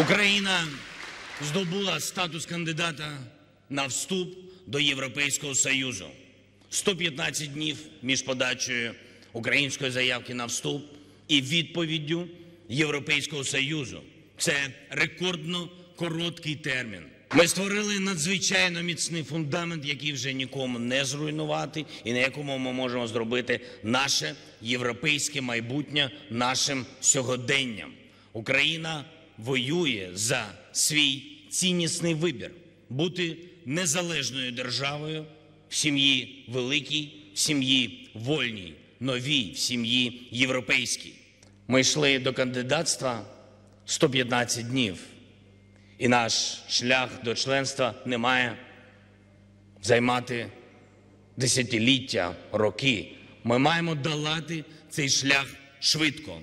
Україна здобула статус кандидата на вступ до Європейського Союзу. 115 днів між подачею української заявки на вступ і відповіддю Європейського Союзу. Це рекордно короткий термін. Ми створили надзвичайно міцний фундамент, який вже нікому не зруйнувати, і на якому ми можемо зробити наше європейське майбутнє нашим сьогоденням. Україна воює за свій ціннісний вибір бути незалежною державою в сім'ї великій, в сім'ї вольній, новій, в сім'ї європейській. Ми йшли до кандидатства 115 днів, і наш шлях до членства не має займати десятиліття, роки. Ми маємо долати цей шлях швидко.